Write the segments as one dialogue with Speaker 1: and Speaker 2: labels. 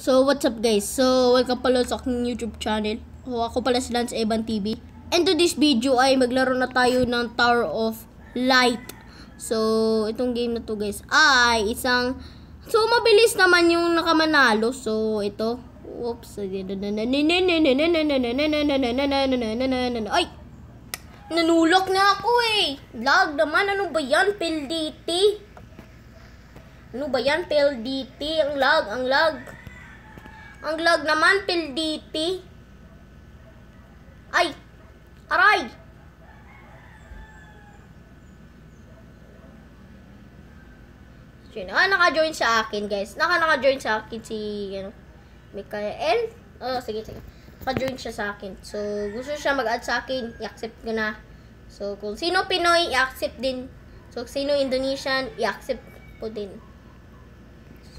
Speaker 1: So, what's up guys? So, welcome pala sa aking YouTube channel. O, ako pala si Lance Evan TV. And to this video ay maglaro na tayo ng Tower of Light. So, itong game na to guys ay isang... So, mabilis naman yung nakamanalo. So, ito. Oops. Ay! Nanulok na ako eh! Lag naman. Ano ba yan? Pilditi? Ano ba yan? Pilditi? Ang lag, ang lag. Ang lag naman, pilditi. Ay! Aray! Sino? Ah, naka-join sa akin, guys. Naka naka-join sa akin si, ano, Mikael. Oh, sige, sige. Naka-join siya sa akin. So, gusto siya mag-add sa akin, i-accept ko na. So, kung sino Pinoy, i-accept din. So, sino Indonesian, i-accept po din.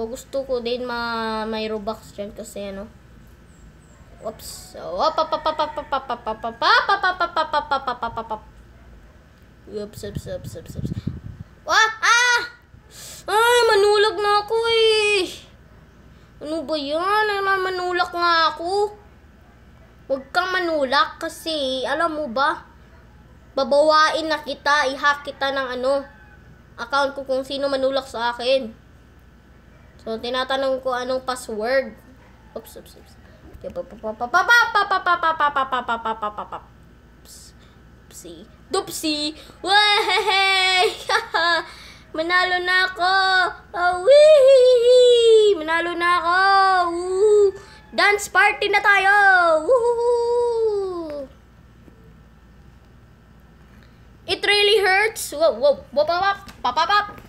Speaker 1: So, gusto ko din ma may Robux dyan kasi ano. Oops. Oops, oops, oops, oops, oops. Wah! Ah! Ah, manulog na ako eh. Ano ba yan? Manulak nga ako. Huwag kang manulak kasi, alam mo ba, babawain na kita, i-hack kita ng ano, account ko kung sino manulak sa akin. So, tinatanong ko anong password. Oops, oops, oops. Dupsi. Dupsi! Way! Manalo na ako! Awee! Manalo na ako! Woo! Dance party na tayo! Woohoo! It really hurts! Whoa, whoa, whoa, whoa, whoa, whoa, whoa,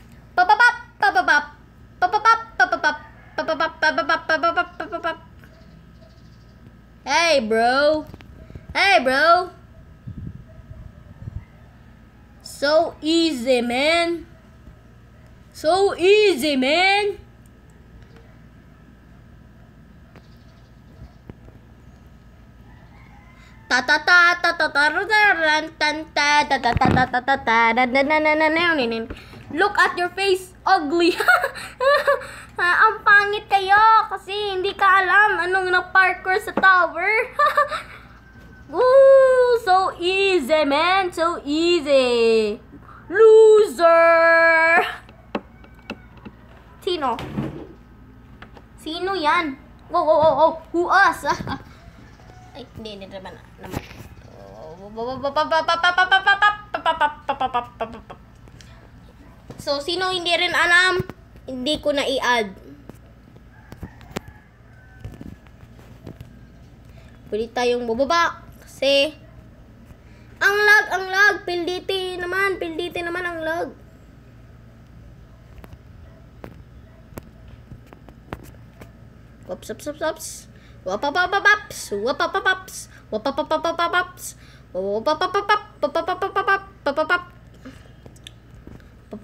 Speaker 1: Hey, bro. Hey, bro. So easy, man. So easy, man. ta Look at your face. Ugly. ah, ang pangit kayo kasi hindi ka alam anong na-parkour sa tower. Woo, so easy, man. So easy. Loser! Sino? Sino yan? Oh, oh, oh, oh. Who us? Ay, hindi, hindi naman. Naman. So, sino hindi rin alam, hindi ko na i-add. Pwede tayong bababa kasi ang lag, ang lag, pilditi naman, pilditi naman ang lag. Ops, ops, ops, ops. Wapapapapaps, wapapapaps, wapapapapapaps, wapapapapapaps, wapapapapapaps, wapapapapapaps. So,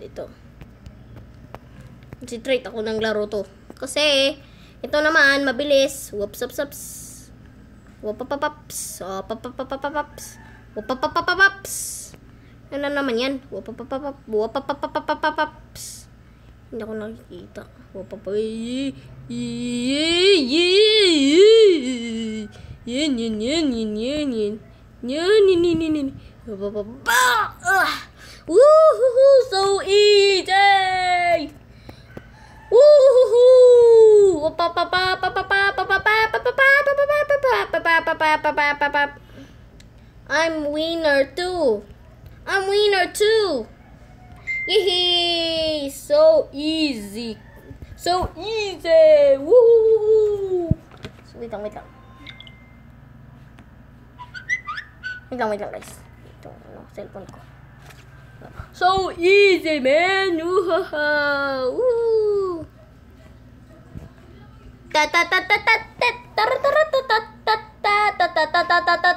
Speaker 1: ito. Concentrate ako ng laro to. Kasi, ito naman, mabilis. Whoops, whoops, whoops. Wapapapaps. Wapapapapapaps. Wapapapapapaps. Ano naman yan? Wapapapapap. Wapapapapapaps. Hindi ako nakikita. Wapapapapap. Woohoo! So easy! Woohoo! I'm winner too. I'm winner too. Yee! So easy. So easy. Woohoo! So wait on, wait on. We don't, we don't race. We don't, no, So easy, man! Woo! Ta ta ta ta ta ta ta ta ta ta ta ta ta ta ta ta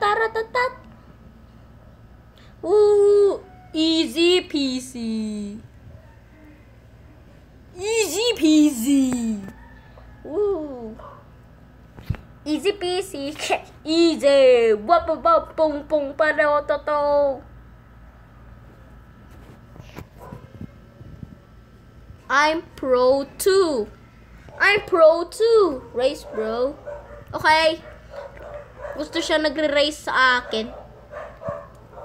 Speaker 1: ta ta ta Easy peasy. Easy peasy. Easy peasy. Easy. Wop wop wop. Pung pung para toto. I'm pro too. I'm pro too. Race bro. Okay. Gusto siya nagre-race sa akin.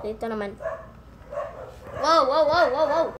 Speaker 1: Dito naman. Wow, wow, wow, wow, wow.